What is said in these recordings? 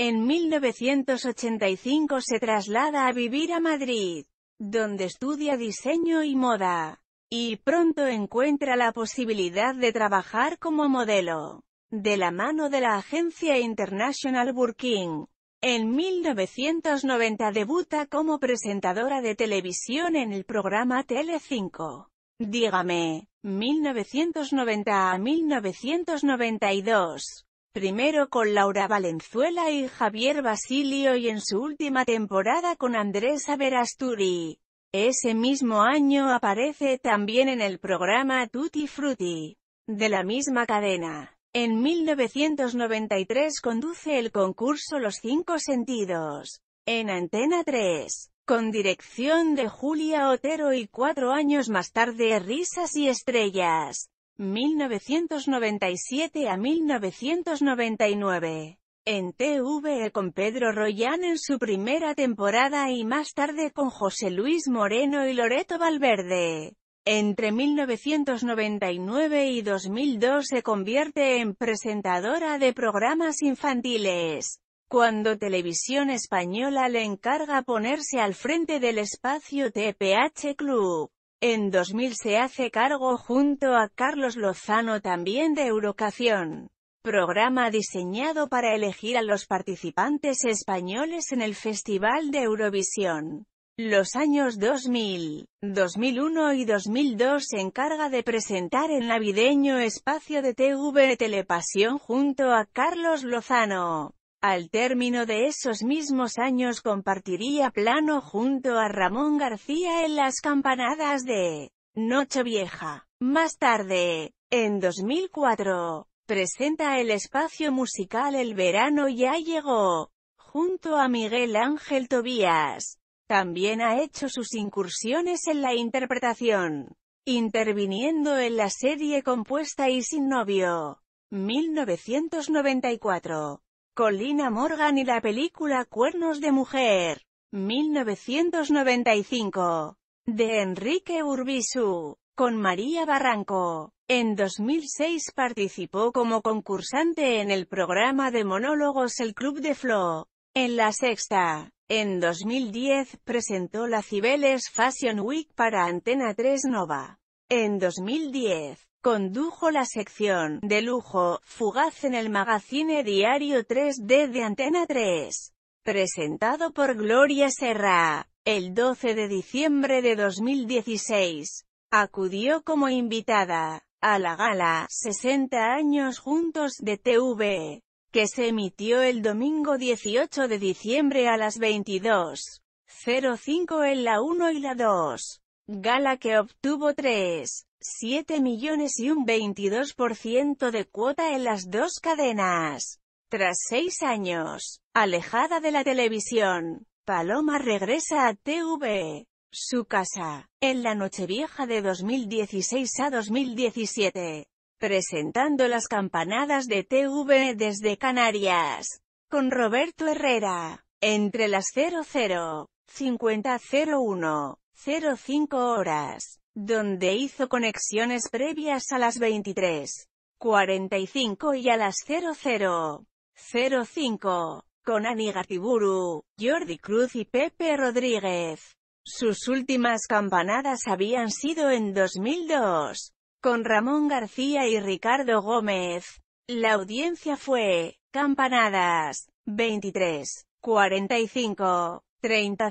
En 1985 se traslada a vivir a Madrid, donde estudia diseño y moda, y pronto encuentra la posibilidad de trabajar como modelo, de la mano de la agencia International Burkin. En 1990 debuta como presentadora de televisión en el programa Tele5. Dígame, 1990 a 1992 primero con Laura Valenzuela y Javier Basilio y en su última temporada con Andrés Averasturi. Ese mismo año aparece también en el programa Tutti Frutti, de la misma cadena. En 1993 conduce el concurso Los Cinco Sentidos, en Antena 3, con dirección de Julia Otero y cuatro años más tarde Risas y Estrellas. 1997 a 1999. En TV con Pedro Royán en su primera temporada y más tarde con José Luis Moreno y Loreto Valverde. Entre 1999 y 2002 se convierte en presentadora de programas infantiles. Cuando Televisión Española le encarga ponerse al frente del espacio TPH Club. En 2000 se hace cargo junto a Carlos Lozano también de Eurocación, programa diseñado para elegir a los participantes españoles en el Festival de Eurovisión. Los años 2000, 2001 y 2002 se encarga de presentar el navideño espacio de TV Telepasión junto a Carlos Lozano. Al término de esos mismos años compartiría plano junto a Ramón García en las campanadas de Nochevieja. Más tarde, en 2004, presenta el espacio musical El verano ya llegó, junto a Miguel Ángel Tobías. También ha hecho sus incursiones en la interpretación, interviniendo en la serie Compuesta y sin novio, 1994 con Lina Morgan y la película Cuernos de Mujer, 1995, de Enrique Urbisu, con María Barranco. En 2006 participó como concursante en el programa de monólogos El Club de Flo, en La Sexta. En 2010 presentó la Cibeles Fashion Week para Antena 3 Nova. En 2010, Condujo la sección, de lujo, fugaz en el magazine diario 3D de Antena 3, presentado por Gloria Serra, el 12 de diciembre de 2016. Acudió como invitada a la gala 60 años juntos de TV, que se emitió el domingo 18 de diciembre a las 22.05 en la 1 y la 2. Gala que obtuvo 3,7 millones y un 22% de cuota en las dos cadenas. Tras seis años, alejada de la televisión, Paloma regresa a TV, su casa, en la Nochevieja de 2016 a 2017, presentando las campanadas de TV desde Canarias, con Roberto Herrera, entre las 00, 5001. 05 horas, donde hizo conexiones previas a las 23.45 y a las 00.05, con Ani Gatiburu, Jordi Cruz y Pepe Rodríguez. Sus últimas campanadas habían sido en 2002, con Ramón García y Ricardo Gómez. La audiencia fue, campanadas, 23, 45, 30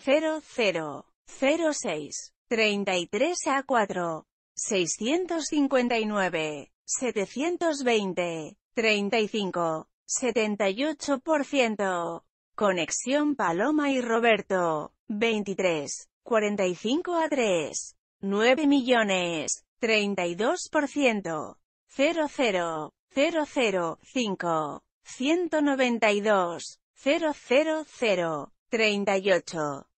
06. 33 a 4. 659. 720. 35. 78%. Conexión Paloma y Roberto. 23. 45 a 3. 9 millones. 32%. 00. 005. 192. 000. 38.